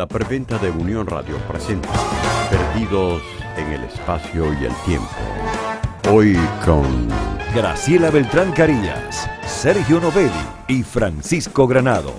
la preventa de Unión Radio presenta Perdidos en el espacio y el tiempo. Hoy con Graciela Beltrán Carillas, Sergio Novelli y Francisco Granados.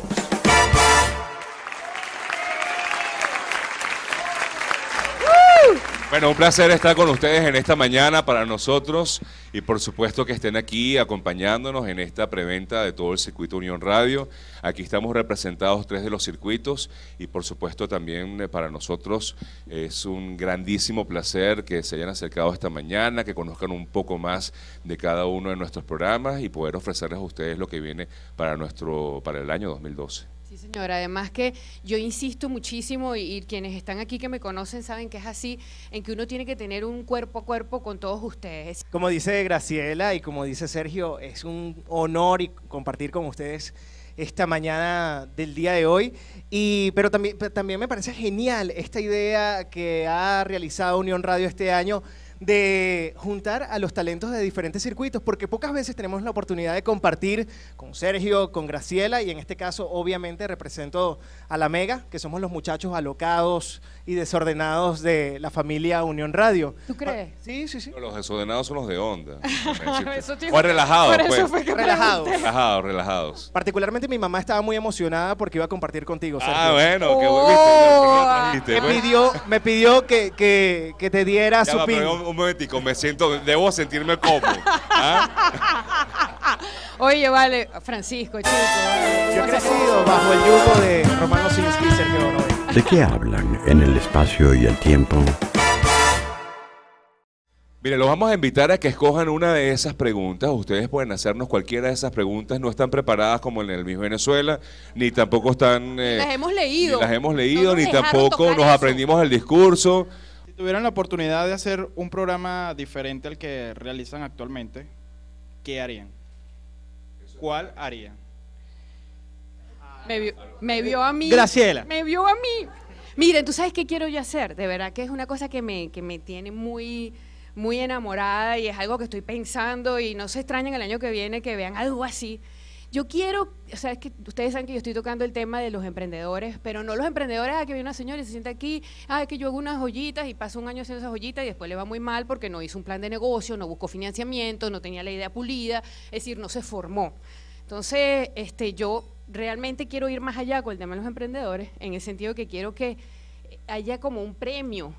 Bueno, un placer estar con ustedes en esta mañana para nosotros y por supuesto que estén aquí acompañándonos en esta preventa de todo el circuito Unión Radio. Aquí estamos representados tres de los circuitos y por supuesto también eh, para nosotros es un grandísimo placer que se hayan acercado esta mañana, que conozcan un poco más de cada uno de nuestros programas y poder ofrecerles a ustedes lo que viene para, nuestro, para el año 2012. Sí, señora. Además que yo insisto muchísimo y, quienes están aquí que me conocen saben que es así, en que uno tiene que tener un cuerpo a cuerpo con todos ustedes. Como dice Graciela y como dice Sergio, es un honor y compartir con ustedes esta mañana del día de hoy. Y, pero también, también me parece genial esta idea que ha realizado Unión Radio este año de juntar a los talentos de diferentes circuitos, porque pocas veces tenemos la oportunidad de compartir con Sergio, con Graciela, y en este caso obviamente represento a la Mega, que somos los muchachos alocados y desordenados de la familia Unión Radio. ¿Tú ah, crees? sí, sí, sí. los desordenados son los de onda. Pues. relajados, pues. Fue relajados. Relajados, Particularmente mi mamá estaba muy emocionada porque iba a compartir contigo, ah, Sergio. Ah, bueno, que, oh. pues. me, pidió, que, te diera su va, me siento, debo sentirme como ¿ah? Oye, vale, Francisco, Yo he crecido bajo el yugo de Romano ¿De qué hablan en el espacio y el tiempo? Mire, los vamos a invitar a que escojan una de esas preguntas. Ustedes pueden hacernos cualquiera de esas preguntas. No están preparadas como en el mismo Venezuela, ni tampoco están. las hemos leído. las hemos leído, ni tampoco nos aprendimos el discurso. Si tuvieran la oportunidad de hacer un programa diferente al que realizan actualmente, ¿qué harían? ¿Cuál harían? Me vio, a mí. Graciela. Me vio a mí. Miren, tú sabes qué quiero yo hacer. De verdad que es una cosa que me, que me tiene muy, muy enamorada y es algo que estoy pensando y no se extrañen el año que viene que vean algo así yo quiero, o sea, que ustedes saben que yo estoy tocando el tema de los emprendedores, pero no los emprendedores, ah, que viene una señora y se siente aquí, ah, que yo hago unas joyitas y paso un año haciendo esas joyitas y después le va muy mal porque no hizo un plan de negocio, no buscó financiamiento, no tenía la idea pulida, es decir, no se formó. Entonces, este, yo realmente quiero ir más allá con el tema de los emprendedores, en el sentido que quiero que haya como un premio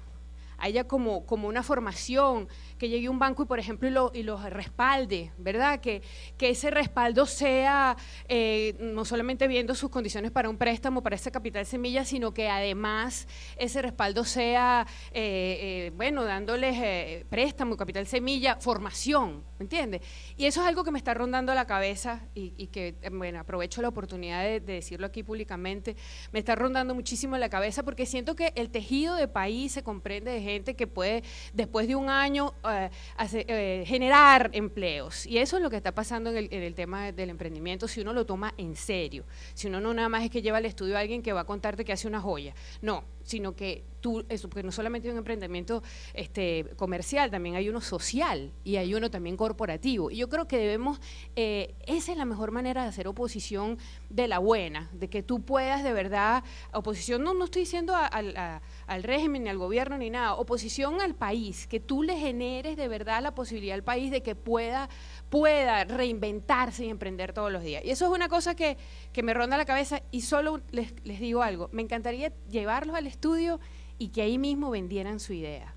haya como, como una formación, que llegue un banco y, por ejemplo, y los respalde, ¿verdad? Que, que ese respaldo sea eh, no solamente viendo sus condiciones para un préstamo, para ese capital semilla, sino que además ese respaldo sea, eh, eh, bueno, dándoles préstamo, capital semilla, formación, ¿me entiendes? Y eso es algo que me está rondando la cabeza y, que, bueno, aprovecho la oportunidad de, decirlo aquí públicamente, me está rondando muchísimo la cabeza porque siento que el tejido de país se comprende de gente que puede, después de un año, eh, eh, generar empleos. Y eso es lo que está pasando en el, en el, tema del emprendimiento, si uno lo toma en serio. Si uno no nada más es que lleva al estudio a alguien que va a contarte que hace una joya. No, sino que tú, eso, que no solamente hay un emprendimiento este, comercial, también hay uno social y hay uno también corporativo. Y yo creo que debemos, eh, esa es la mejor manera de hacer oposición de la buena, de que tú puedas de verdad, oposición, no, no estoy diciendo al régimen, ni al gobierno, ni nada, oposición al país, que tú le generes de verdad la posibilidad al país de que pueda, pueda reinventarse y emprender todos los días. Y eso es una cosa que, me ronda la cabeza y solo les, les digo algo, me encantaría llevarlos al estudio y que ahí mismo vendieran su idea.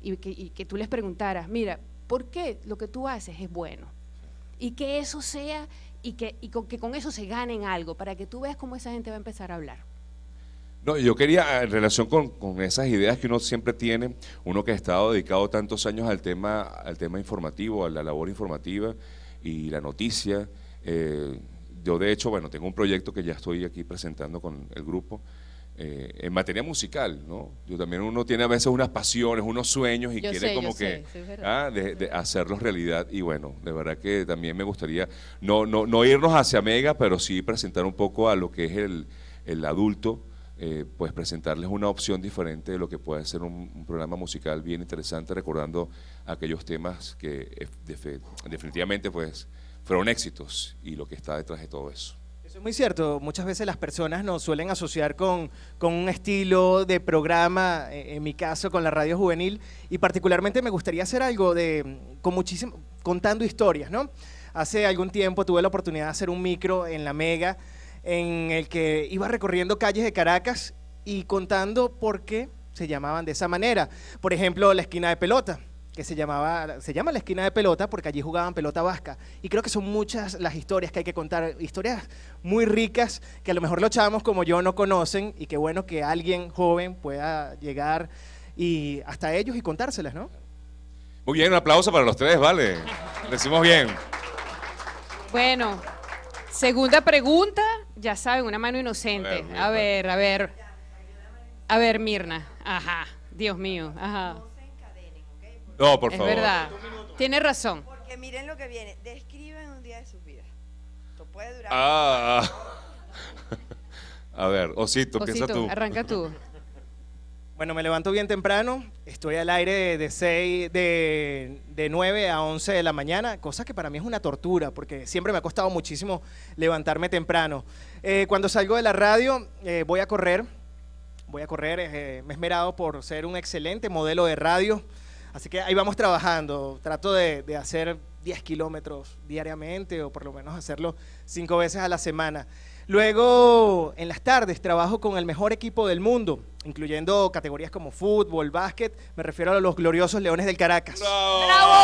Y que, tú les preguntaras, mira, ¿por qué lo que tú haces es bueno? Y que eso sea, y que, con, que con eso se ganen algo, para que tú veas cómo esa gente va a empezar a hablar. No, yo quería, ah, en relación con, esas ideas que uno siempre tiene, uno que ha estado dedicado tantos años al tema, al tema informativo, a la labor informativa y la noticia. Eh, yo de hecho, bueno, tengo un proyecto que ya estoy aquí presentando con el grupo, eh, en materia musical, ¿no? Yo también uno tiene a veces unas pasiones, unos sueños y quiere como que ah, de, hacerlos realidad. Y bueno, de verdad que también me gustaría no, no, no irnos hacia Mega, pero sí presentar un poco a lo que es el, el adulto, eh, pues presentarles una opción diferente de lo que puede ser un, programa musical bien interesante, recordando aquellos temas que eh, definitivamente pues fueron éxitos y lo que está detrás de todo eso es muy cierto. Muchas veces las personas nos suelen asociar con, un estilo de programa, eh, en mi caso con la radio juvenil, y particularmente me gustaría hacer algo de con muchísimo, contando historias, ¿no? Hace algún tiempo tuve la oportunidad de hacer un micro en la Mega, en el que iba recorriendo calles de Caracas y contando por qué se llamaban de esa manera. Por ejemplo, la esquina de pelota que se llamaba, se llama la esquina de pelota porque allí jugaban pelota vasca. Y creo que son muchas las historias que hay que contar, historias muy ricas que a lo mejor los chavos como yo no conocen y qué bueno que alguien joven pueda llegar y hasta ellos y contárselas, ¿no? Muy bien, un aplauso para los tres, vale. Decimos bien. Bueno, segunda pregunta, ya saben, una mano inocente. a ver. A ver, a ver Mirna. Ajá, Dios mío, ajá. No, por favor. Es verdad. Tiene razón. Porque miren lo que viene. Describen un día de su vida Esto puede durar. Ah. A ver, Osito, piensa tú. Arranca tú. Bueno, me levanto bien temprano, estoy al aire de, 6, de, de, 9 a 11 de la mañana, cosa que para mí es una tortura, porque siempre me ha costado muchísimo levantarme temprano. Eh, cuando salgo de la radio, eh, voy a correr, voy a correr, eh, me he esmerado por ser un excelente modelo de radio. Así que ahí vamos trabajando. Trato de, hacer 10 kilómetros diariamente o por lo menos hacerlo 5 veces a la semana. Luego, en las tardes, trabajo con el mejor equipo del mundo, incluyendo categorías como fútbol, básquet. Me refiero a los gloriosos Leones del Caracas. ¡Bravo!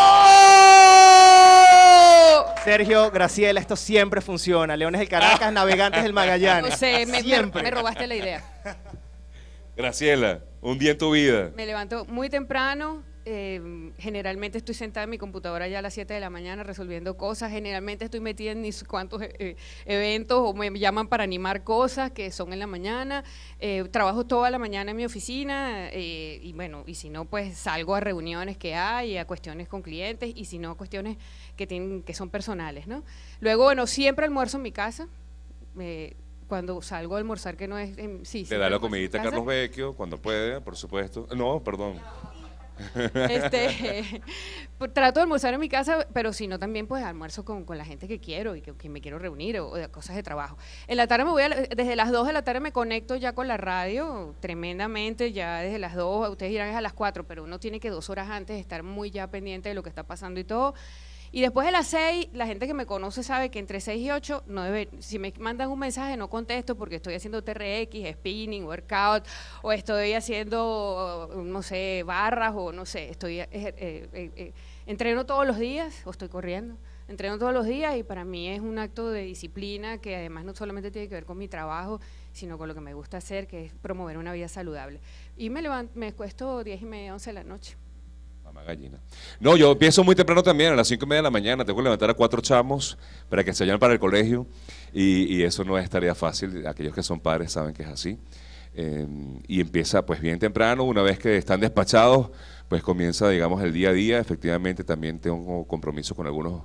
Sergio, Graciela, esto siempre funciona. Leones del Caracas, Navegantes del Magallanes. me robaste la idea. Graciela, un día en tu vida. Me levanto muy temprano, eh, generalmente estoy sentada en mi computadora ya a las 7 de la mañana resolviendo cosas, generalmente estoy metida en mis cuantos eh, eventos o me llaman para animar cosas que son en la mañana, eh, trabajo toda la mañana en mi oficina eh, y bueno, y si no, pues salgo a reuniones que hay, a cuestiones con clientes y si no, cuestiones que, tienen, que son personales, ¿no? Luego, bueno, siempre almuerzo en mi casa cuando salgo a almorzar, que no es... En, sí, Le da la comidita Carlos Vecchio, cuando puede, por supuesto. No, perdón. Este, pues, trato de almorzar en mi casa, pero si no también pues almuerzo con, la gente que quiero y que, me quiero reunir o, de cosas de trabajo. En la tarde me voy, desde las 2 de la tarde me conecto ya con la radio, tremendamente, ya desde las 2, ustedes dirán es a las 4, pero uno tiene que dos horas antes estar muy ya pendiente de lo que está pasando y todo. Y después de las 6, la gente que me conoce sabe que entre 6 y 8, no debe, si me mandan un mensaje no contesto porque estoy haciendo TRX, spinning, workout, o estoy haciendo, no sé, barras, o no sé, estoy, eh, eh, eh, entreno todos los días o estoy corriendo. Entreno todos los días y para mí es un acto de disciplina que además no solamente tiene que ver con mi trabajo, sino con lo que me gusta hacer, que es promover una vida saludable. Y me, levanto, me cuesto 10 y media, 11 de la noche gallina. No, yo pienso muy temprano también, a las cinco y media de la mañana. Tengo que levantar a cuatro chamos para que se vayan para el colegio. Y, eso no es tarea fácil. Aquellos que son padres saben que es así. Eh, y empieza pues bien temprano, una vez que están despachados, pues comienza, digamos, el día a día. Efectivamente, también tengo compromiso con algunos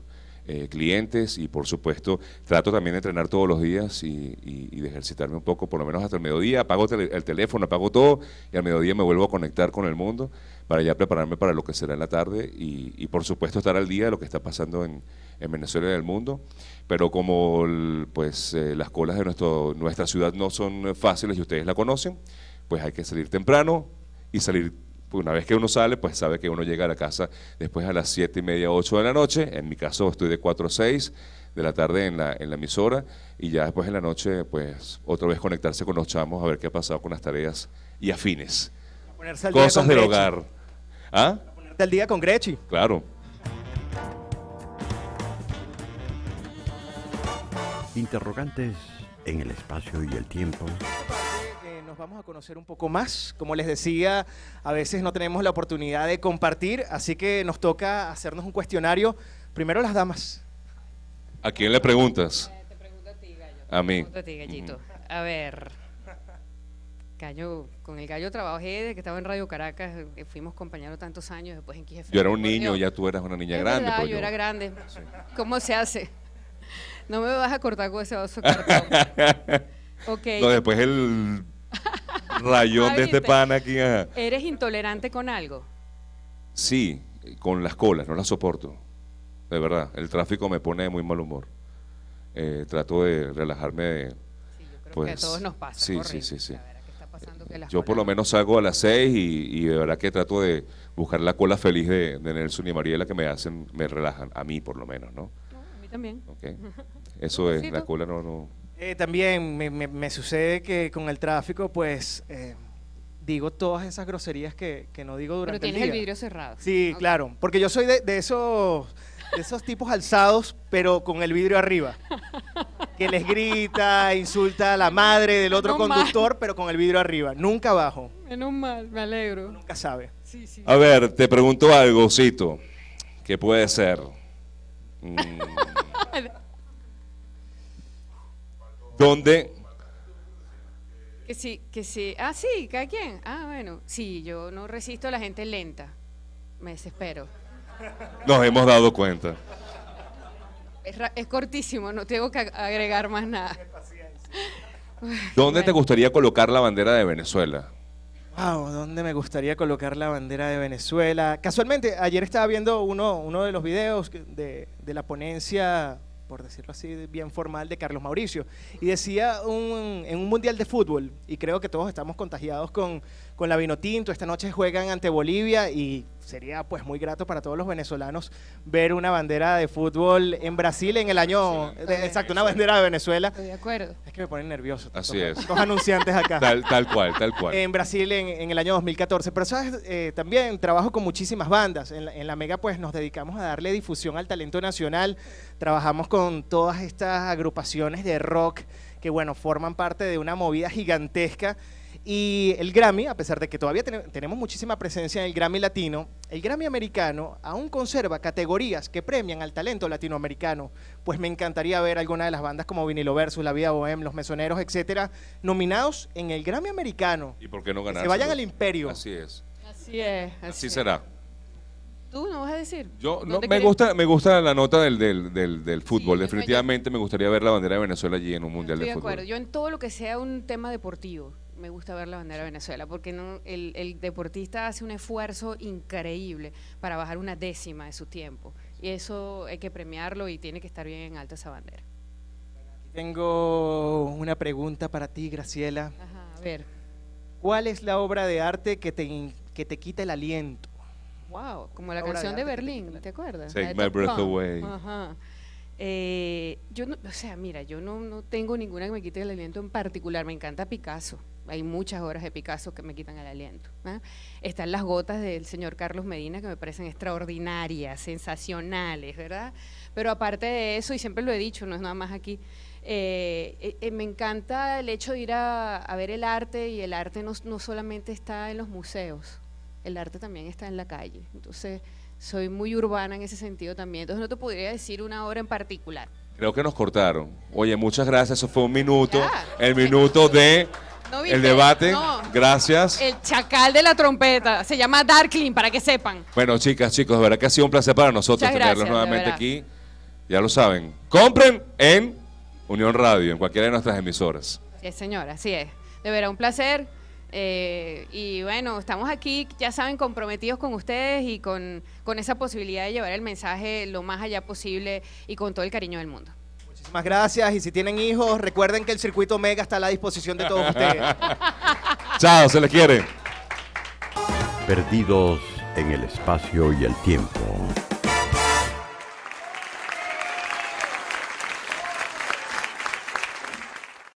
eh, clientes y por supuesto trato también de entrenar todos los días y, de ejercitarme un poco, por lo menos hasta el mediodía, apago el teléfono, apago todo y al mediodía me vuelvo a conectar con el mundo para ya prepararme para lo que será en la tarde y, por supuesto estar al día de lo que está pasando en, Venezuela y en el mundo. Pero como pues eh, las colas de nuestro, nuestra ciudad no son fáciles y ustedes la conocen, pues hay que salir temprano y salir pues una vez que uno sale, pues sabe que uno llega a la casa después a las 7 y media, 8 de la noche. En mi caso estoy de 4 a 6 de la tarde en la, en la emisora y ya después en la noche, pues otra vez conectarse con los chamos a ver qué ha pasado con las tareas y afines. Cosas del hogar. ¿Ah? ponerte al día con Grechi. Claro. Interrogantes en el espacio y el tiempo nos vamos a conocer un poco más. Como les decía, a veces no tenemos la oportunidad de compartir, así que nos toca hacernos un cuestionario. Primero las damas. ¿A quién le preguntas? Eh, te pregunto a ti, Gallo. A mí. a ti, Gallito. A ver. caño con el Gallo trabajé desde que estaba en Radio Caracas, eh, fuimos compañeros tantos años, después en Yo era un niño, ya tú eras una niña grande. Pues, yo, era grande. ¿Cómo se hace? No me vas a cortar con ese vaso cartón. después el rayón de este pan aquí. ¿Eres intolerante con algo? Sí, con las colas, no las soporto. De verdad, el tráfico me pone de muy mal humor. Eh, trato de relajarme. sí, yo creo que a pues, todos nos pasa. Sí, sí, sí, yo por lo menos salgo a las seis y, de verdad que trato de buscar la cola feliz de, de, Nelson y Mariela que me hacen, me relajan, a mí por lo menos, ¿no? a mí también. Eso es, la cola no, no, eh, también me, sucede que con el tráfico, pues eh, digo todas esas groserías que, no digo durante el día. Pero tienes el, vidrio cerrado. Sí, claro. Porque yo soy de, esos tipos alzados, pero con el vidrio arriba. Que les grita, insulta a la madre del otro conductor, pero con el vidrio arriba. Nunca abajo. Menos mal, me alegro. Nunca sabe. A ver, te pregunto algo, Cito. ¿Qué puede ser? Mm. ¿Dónde? Que sí, que sí. Ah, sí, ¿cada quien? Ah, bueno. Sí, yo no resisto a la gente lenta. Me desespero. Nos hemos dado cuenta. Es, cortísimo, no tengo que agregar más nada. ¿Dónde te gustaría colocar la bandera de Venezuela? Wow, ¿dónde me gustaría colocar la bandera de Venezuela? Casualmente, ayer estaba viendo uno, uno de los videos de, de la ponencia por decirlo así, bien formal, de Carlos Mauricio. Y decía en un mundial de fútbol, y creo que todos estamos contagiados con, con la Vinotinto. Esta noche juegan ante Bolivia y sería pues muy grato para todos los venezolanos ver una bandera de fútbol en Brasil en el año eh, exacto una bandera de Venezuela de acuerdo es que me ponen nervioso así es anunciantes acá tal, cual tal cual en Brasil en, el año 2014 pero sabes eh, también trabajo con muchísimas bandas en la, en la, Mega pues nos dedicamos a darle difusión al talento nacional trabajamos con todas estas agrupaciones de rock que bueno forman parte de una movida gigantesca y el Grammy, a pesar de que todavía tenemos muchísima presencia en el Grammy latino, el Grammy americano aún conserva categorías que premian al talento latinoamericano. Pues me encantaría ver alguna de las bandas como Vinilo Versus, La Vida Bohem, Los Mesoneros, etcétera, nominados en el Grammy americano. ¿Y por qué no ganar? Que vayan al imperio. Así es. Así será. ¿Tú no vas a decir? Yo no, me gusta me gusta la nota del, del, del, fútbol. Definitivamente me gustaría ver la bandera de Venezuela allí en un mundial de, fútbol. de acuerdo. Yo en todo lo que sea un tema deportivo me gusta ver la bandera de Venezuela, porque no, el, deportista hace un esfuerzo increíble para bajar una décima de su tiempo. Y eso hay que premiarlo y tiene que estar bien en alta esa bandera. tengo una pregunta para ti, Graciela. a ver. ¿Cuál es la obra de arte que te, que te quita el aliento? Wow, como la, canción de, Berlín, ¿te, ¿te acuerdas? Take My Breath Away. Ajá. Eh, yo no, o sea, mira, yo no, no tengo ninguna que me quite el aliento en particular, me encanta Picasso, hay muchas obras de Picasso que me quitan el aliento. Están las gotas del señor Carlos Medina que me parecen extraordinarias, sensacionales, ¿verdad? Pero aparte de eso, y siempre lo he dicho, no es nada más aquí, eh, eh, me encanta el hecho de ir a, ver el arte y el arte no solamente está en los museos, el arte también está en la calle. Entonces, soy muy urbana en ese sentido también. Entonces, no te podría decir una obra en particular. Creo que nos cortaron. Oye, muchas gracias. Eso fue un minuto. el minuto de el debate. Gracias. El chacal de la trompeta. Se llama Darkling, para que sepan. Bueno, chicas, chicos, de verdad que ha sido un placer para nosotros tenerlos nuevamente aquí. Ya lo saben. Compren en Unión Radio, en cualquiera de nuestras emisoras. Sí, señora, así es. De verdad, un placer. Eh, y bueno, estamos aquí, ya saben, comprometidos con ustedes y con, con esa posibilidad de llevar el mensaje lo más allá posible y con todo el cariño del mundo. Muchísimas gracias y si tienen hijos, recuerden que el circuito Mega está a la disposición de todos ustedes. Chao, se les quiere. Perdidos en el espacio y el tiempo.